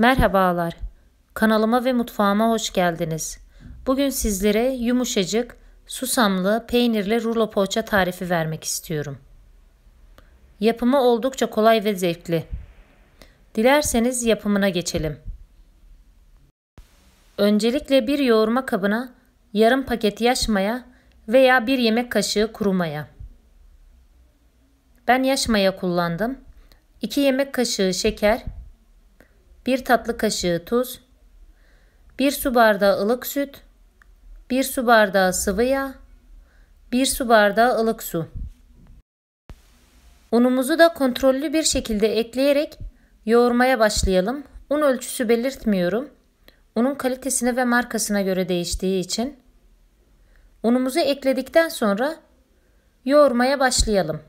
Merhabalar. Kanalıma ve mutfağıma hoş geldiniz. Bugün sizlere yumuşacık, susamlı, peynirli rulo poğaça tarifi vermek istiyorum. Yapımı oldukça kolay ve zevkli. Dilerseniz yapımına geçelim. Öncelikle bir yoğurma kabına yarım paket yaş maya veya bir yemek kaşığı kuru maya. Ben yaş maya kullandım. 2 yemek kaşığı şeker, 1 tatlı kaşığı tuz, 1 su bardağı ılık süt, 1 su bardağı sıvı yağ, 1 su bardağı ılık su. Unumuzu da kontrollü bir şekilde ekleyerek yoğurmaya başlayalım. Un ölçüsü belirtmiyorum. Unun kalitesine ve markasına göre değiştiği için. Unumuzu ekledikten sonra yoğurmaya başlayalım.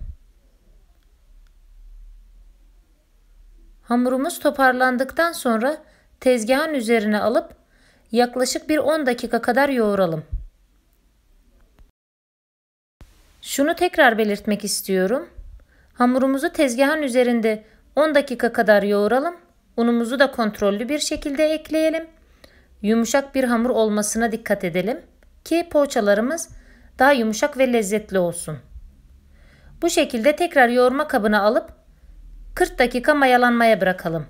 Hamurumuz toparlandıktan sonra tezgahın üzerine alıp yaklaşık bir 10 dakika kadar yoğuralım. Şunu tekrar belirtmek istiyorum. Hamurumuzu tezgahın üzerinde 10 dakika kadar yoğuralım. Unumuzu da kontrollü bir şekilde ekleyelim. Yumuşak bir hamur olmasına dikkat edelim ki poğaçalarımız daha yumuşak ve lezzetli olsun. Bu şekilde tekrar yoğurma kabına alıp 40 dakika mayalanmaya bırakalım.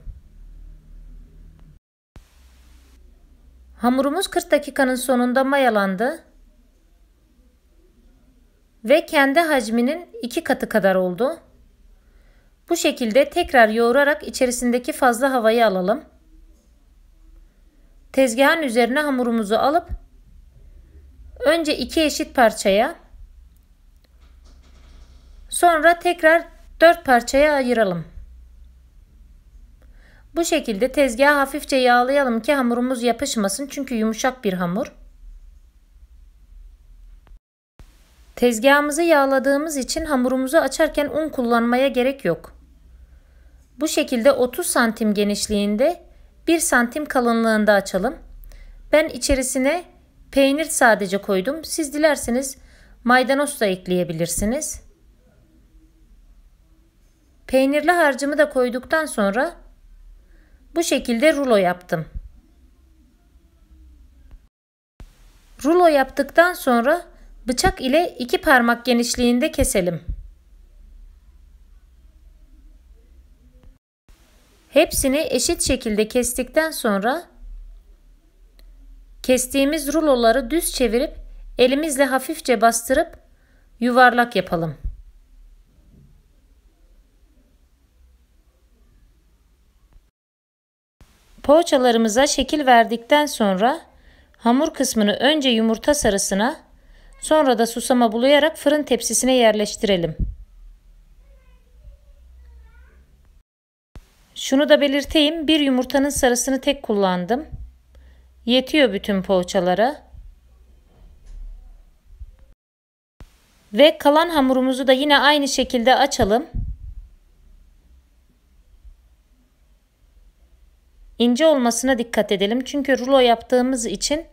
Hamurumuz 40 dakikanın sonunda mayalandı ve kendi hacminin iki katı kadar oldu. Bu şekilde tekrar yoğurarak içerisindeki fazla havayı alalım. Tezgahın üzerine hamurumuzu alıp önce iki eşit parçaya sonra tekrar 4 parçaya ayıralım. Bu şekilde tezgahı hafifçe yağlayalım ki hamurumuz yapışmasın çünkü yumuşak bir hamur. Tezgahımızı yağladığımız için hamurumuzu açarken un kullanmaya gerek yok. Bu şekilde 30 santim genişliğinde 1 santim kalınlığında açalım. Ben içerisine peynir sadece koydum. Siz dilerseniz maydanoz da ekleyebilirsiniz. Peynirli harcımı da koyduktan sonra bu şekilde rulo yaptım. Rulo yaptıktan sonra bıçak ile iki parmak genişliğinde keselim. Hepsini eşit şekilde kestikten sonra kestiğimiz ruloları düz çevirip elimizle hafifçe bastırıp yuvarlak yapalım. Poğaçalarımıza şekil verdikten sonra hamur kısmını önce yumurta sarısına sonra da susama bulayarak fırın tepsisine yerleştirelim. Şunu da belirteyim bir yumurtanın sarısını tek kullandım. Yetiyor bütün poğaçalara. Ve kalan hamurumuzu da yine aynı şekilde açalım. ince olmasına dikkat edelim. Çünkü rulo yaptığımız için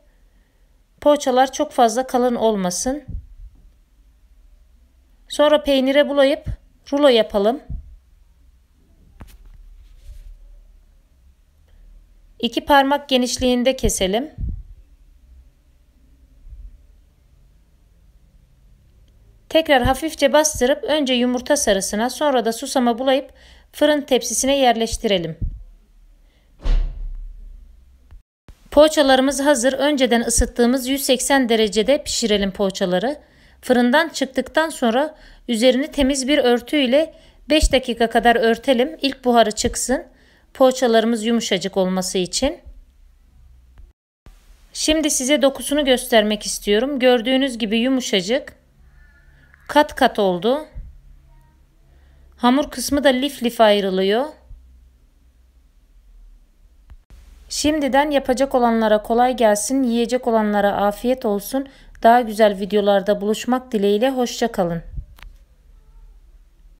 poğaçalar çok fazla kalın olmasın. Sonra peynire bulayıp rulo yapalım. İki parmak genişliğinde keselim. Tekrar hafifçe bastırıp önce yumurta sarısına sonra da susama bulayıp fırın tepsisine yerleştirelim. Poğaçalarımız hazır. Önceden ısıttığımız 180 derecede pişirelim poğaçaları. Fırından çıktıktan sonra üzerini temiz bir örtü ile 5 dakika kadar örtelim. İlk buharı çıksın. Poğaçalarımız yumuşacık olması için. Şimdi size dokusunu göstermek istiyorum. Gördüğünüz gibi yumuşacık. Kat kat oldu. Hamur kısmı da lif lif ayrılıyor. Şimdiden yapacak olanlara kolay gelsin, yiyecek olanlara afiyet olsun. Daha güzel videolarda buluşmak dileğiyle hoşça kalın.